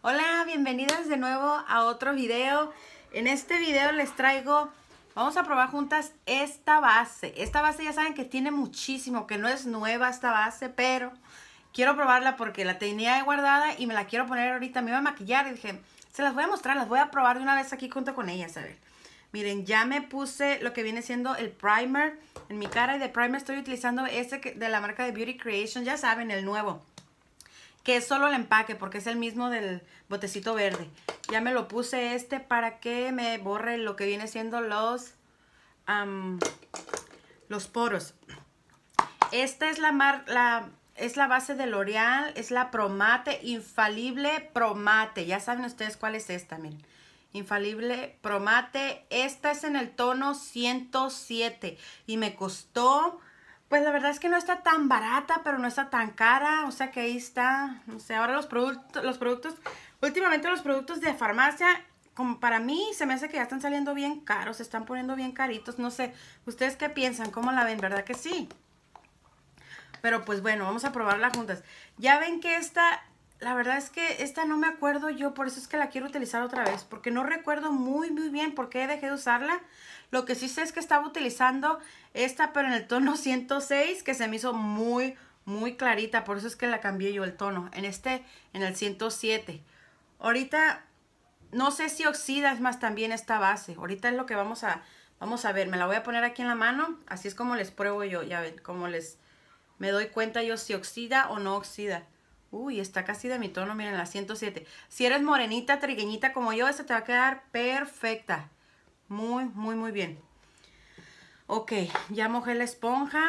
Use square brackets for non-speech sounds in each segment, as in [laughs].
Hola, bienvenidas de nuevo a otro video. En este video les traigo, vamos a probar juntas esta base. Esta base ya saben que tiene muchísimo, que no es nueva esta base, pero quiero probarla porque la tenía guardada y me la quiero poner ahorita. Me iba a maquillar y dije, se las voy a mostrar, las voy a probar de una vez aquí junto con ellas, a ver. Miren, ya me puse lo que viene siendo el primer en mi cara y de primer estoy utilizando este de la marca de Beauty Creation, ya saben, el nuevo que es solo el empaque porque es el mismo del botecito verde. Ya me lo puse este para que me borre lo que viene siendo los, los poros. Esta es la, es la base de L'Oreal, es la Promate, infalible Promate. Ya saben ustedes cuál es esta, miren. Infalible Promate. Esta es en el tono 107 y me costó pues la verdad es que no está tan barata, pero no está tan cara. O sea que ahí está. No sé, ahora los productos, los productos, últimamente los productos de farmacia, como para mí, se me hace que ya están saliendo bien caros, se están poniendo bien caritos. No sé, ¿ustedes qué piensan? ¿Cómo la ven? ¿Verdad que sí? Pero pues bueno, vamos a probarla juntas. Ya ven que esta la verdad es que esta no me acuerdo yo, por eso es que la quiero utilizar otra vez, porque no recuerdo muy, muy bien por qué dejé de usarla. Lo que sí sé es que estaba utilizando esta, pero en el tono 106, [laughs] que se me hizo muy, muy clarita, por eso es que la cambié yo el tono, en este, en el 107. Ahorita, no sé si oxida, es más, también esta base, ahorita es lo que vamos a, vamos a ver, me la voy a poner aquí en la mano, así es como les pruebo yo, ya ven, como les, me doy cuenta yo si oxida o no oxida. Uy, está casi de mi tono, miren, la 107. Si eres morenita, trigueñita como yo, esta te va a quedar perfecta. Muy, muy, muy bien. Ok, ya mojé la esponja.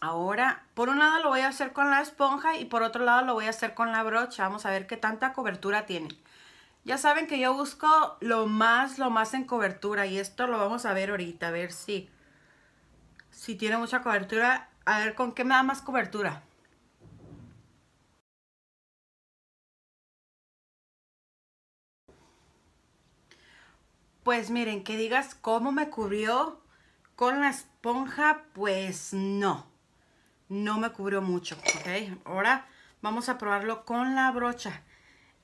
Ahora, por un lado lo voy a hacer con la esponja y por otro lado lo voy a hacer con la brocha. Vamos a ver qué tanta cobertura tiene. Ya saben que yo busco lo más, lo más en cobertura y esto lo vamos a ver ahorita, a ver si, si tiene mucha cobertura. A ver con qué me da más cobertura. Pues miren, que digas cómo me cubrió con la esponja, pues no. No me cubrió mucho, ¿ok? Ahora vamos a probarlo con la brocha.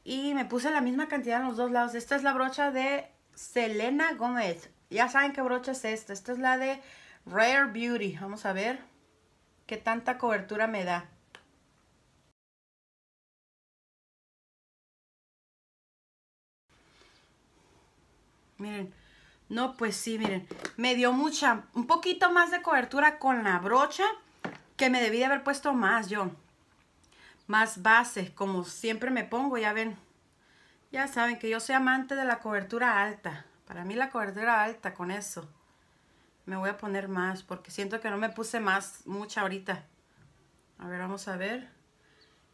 Y me puse la misma cantidad en los dos lados. Esta es la brocha de Selena Gómez. Ya saben qué brocha es esta. Esta es la de Rare Beauty. Vamos a ver qué tanta cobertura me da. Miren, no, pues sí, miren, me dio mucha, un poquito más de cobertura con la brocha que me debí de haber puesto más yo. Más base, como siempre me pongo, ya ven. Ya saben que yo soy amante de la cobertura alta. Para mí la cobertura alta con eso. Me voy a poner más porque siento que no me puse más, mucha ahorita. A ver, vamos a ver.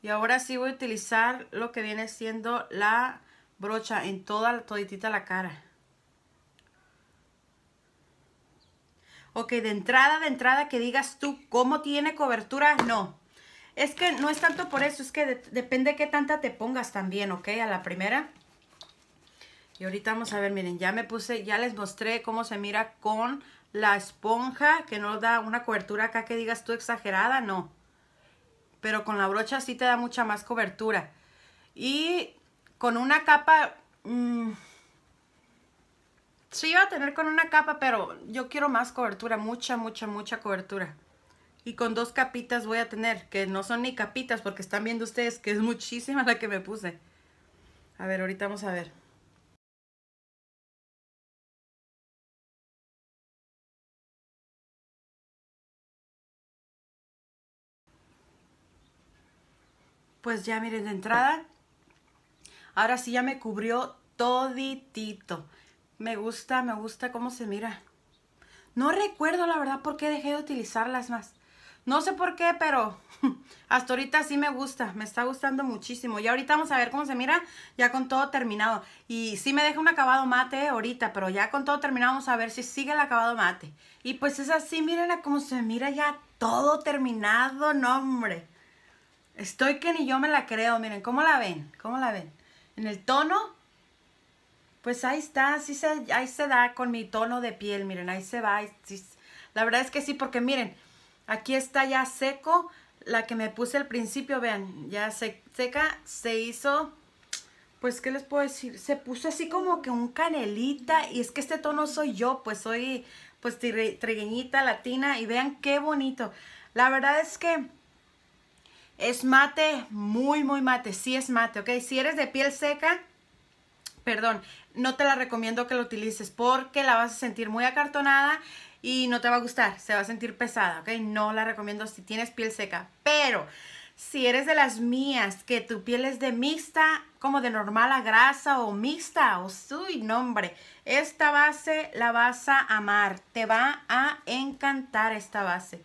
Y ahora sí voy a utilizar lo que viene siendo la brocha en toda, toditita la cara. Ok, de entrada, de entrada, que digas tú cómo tiene cobertura, no. Es que no es tanto por eso, es que depende qué tanta te pongas también, ¿ok? A la primera. Y ahorita vamos a ver, miren, ya me puse, ya les mostré cómo se mira con la esponja, que no da una cobertura acá que digas tú exagerada, no. Pero con la brocha sí te da mucha más cobertura. Y con una capa... Mm, sí iba a tener con una capa, pero yo quiero más cobertura, mucha, mucha, mucha cobertura. Y con dos capitas voy a tener, que no son ni capitas porque están viendo ustedes que es muchísima la que me puse. A ver, ahorita vamos a ver. Pues ya miren, de entrada, ahora sí ya me cubrió toditito. Me gusta, me gusta cómo se mira. No recuerdo la verdad por qué dejé de utilizarlas más. No sé por qué, pero [laughs] hasta ahorita sí me gusta. Me está gustando muchísimo. Y ahorita vamos a ver cómo se mira ya con todo terminado. Y sí me deja un acabado mate ahorita, pero ya con todo terminado vamos a ver si sigue el acabado mate. Y pues es así, miren cómo se mira ya todo terminado. No, hombre. Estoy que ni yo me la creo. Miren, ¿cómo la ven? ¿Cómo la ven? En el tono pues ahí está, sí se, ahí se da con mi tono de piel, miren, ahí se va. la verdad es que sí, porque miren, aquí está ya seco, la que me puse al principio, vean, ya seca, se hizo, pues, ¿qué les puedo decir? Se puso así como que un canelita, y es que este tono soy yo, pues soy, pues, trigueñita, latina, y vean qué bonito. La verdad es que es mate, muy, muy mate, sí es mate, ¿ok? Si eres de piel seca, perdón, no te la recomiendo que la utilices porque la vas a sentir muy acartonada y no te va a gustar, se va a sentir pesada, ¿ok? No la recomiendo si tienes piel seca, pero si eres de las mías, que tu piel es de mixta, como de normal a grasa o mixta, o uy, nombre, esta base la vas a amar, te va a encantar esta base.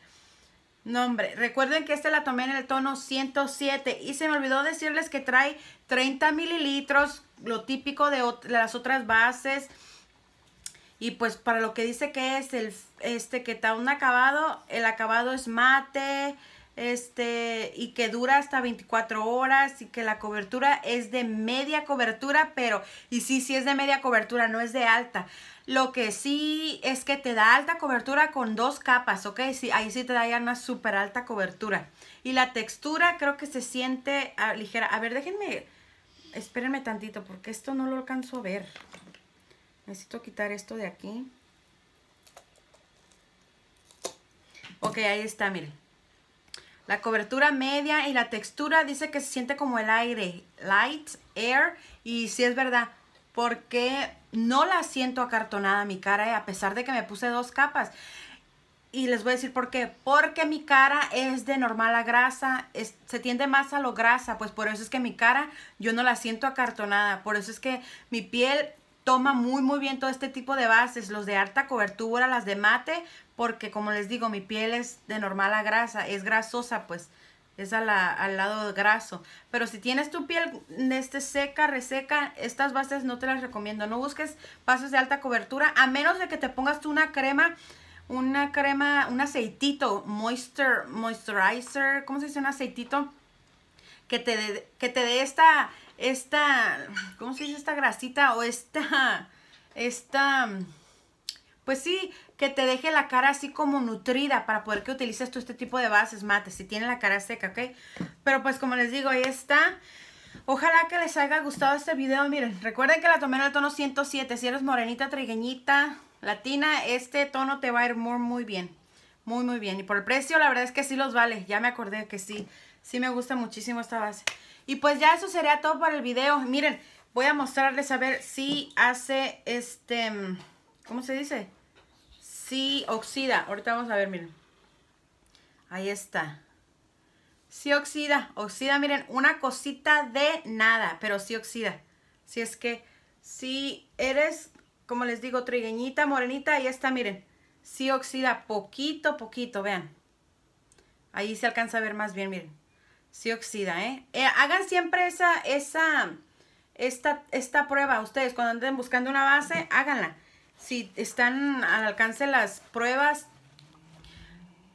Nombre, recuerden que esta la tomé en el tono 107 y se me olvidó decirles que trae 30 mililitros lo típico de las otras bases. Y pues para lo que dice que es el este que está un acabado, el acabado es mate, este y que dura hasta 24 horas y que la cobertura es de media cobertura, pero y sí sí es de media cobertura, no es de alta. Lo que sí es que te da alta cobertura con dos capas, ¿ok? Sí, ahí sí te da ya una súper alta cobertura. Y la textura creo que se siente ah, ligera. A ver, déjenme espérenme tantito porque esto no lo alcanzo a ver. Necesito quitar esto de aquí. Ok, ahí está, miren. La cobertura media y la textura dice que se siente como el aire, light, air, y sí es verdad, porque no la siento acartonada mi cara, eh? a pesar de que me puse dos capas. Y les voy a decir por qué. Porque mi cara es de normal a grasa, se tiende más a lo grasa, pues por eso es que mi cara yo no la siento acartonada, por eso es que mi piel toma muy muy bien todo este tipo de bases, los de alta cobertura, las de mate, porque como les digo, mi piel es de normal a grasa, es grasosa pues, es al lado graso. Pero si tienes tu piel este, seca, reseca, estas bases no te las recomiendo, no busques bases de alta cobertura, a menos de que te pongas tú una crema una crema, un aceitito, moisturizer, ¿cómo se dice? Un aceitito que te dé esta, esta, ¿cómo se dice? Esta grasita o esta, esta, pues sí, que te deje la cara así como nutrida para poder que utilices tú este tipo de bases mates, si tiene la cara seca, ¿ok? Pero pues como les digo, ahí está. Ojalá que les haya gustado este video. Miren, recuerden que la tomé en el tono 107. Si eres morenita, trigueñita, Latina, este tono te va a ir muy, muy bien. Muy, muy bien. Y por el precio, la verdad es que sí los vale. Ya me acordé que sí. Sí me gusta muchísimo esta base. Y pues ya eso sería todo para el video. Miren, voy a mostrarles a ver si hace este... ¿Cómo se dice? Si oxida. Ahorita vamos a ver, miren. Ahí está. Si oxida. Oxida, miren, una cosita de nada. Pero sí oxida. Si es que si eres como les digo, trigueñita, morenita, y esta, miren, sí oxida poquito, poquito, vean. Ahí se alcanza a ver más bien, miren. Sí oxida, ¿eh? ¿eh? hagan siempre esa, esa, esta, esta prueba ustedes cuando anden buscando una base, háganla. Si están al alcance las pruebas,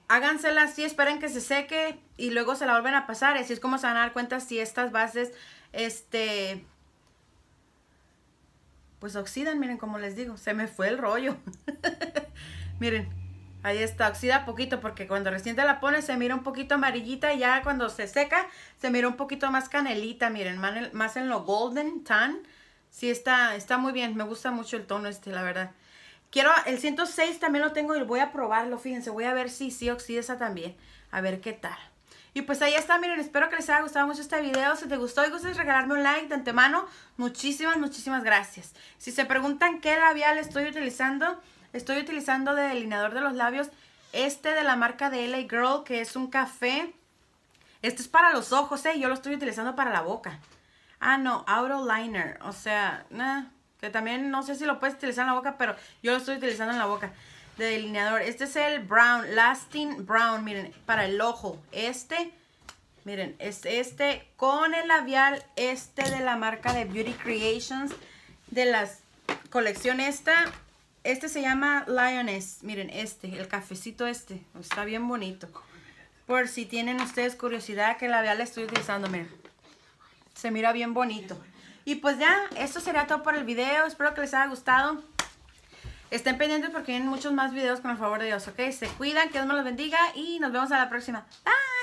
háganselas, sí, esperen que se seque y luego se la vuelven a pasar. Así es como se van a dar cuenta si estas bases, este, pues oxidan, miren como les digo, se me fue el rollo. [laughs] miren, ahí está, oxida poquito porque cuando recién te la pones se mira un poquito amarillita y ya cuando se seca se mira un poquito más canelita, miren, más en lo golden tan. Sí, está, está muy bien, me gusta mucho el tono este, la verdad. Quiero, el 106 también lo tengo y voy a probarlo, fíjense, voy a ver si sí si oxida esa también, a ver qué tal. Y pues ahí está, miren, espero que les haya gustado mucho este video. Si te gustó y gustas regalarme un like de antemano, muchísimas, muchísimas gracias. Si se preguntan qué labial estoy utilizando, estoy utilizando de delineador de los labios este de la marca de LA Girl, que es un café. Este es para los ojos, ¿eh? Yo lo estoy utilizando para la boca. Ah, no, Auto Liner. O sea, que también no sé si lo puedes utilizar en la boca, pero yo lo estoy utilizando en la boca de delineador. Este es el brown, lasting brown, miren, para el ojo. Este, miren, es este con el labial, este de la marca de Beauty Creations, de la colección esta. Este se llama Lioness, miren, este, el cafecito este, está bien bonito. Por si tienen ustedes curiosidad que labial estoy utilizando, miren. Se mira bien bonito. Y pues ya, esto sería todo por el video. Espero que les haya gustado. Estén pendientes porque vienen muchos más videos con el favor de Dios, ¿ok? Se cuidan, que Dios me los bendiga y nos vemos a la próxima. Bye.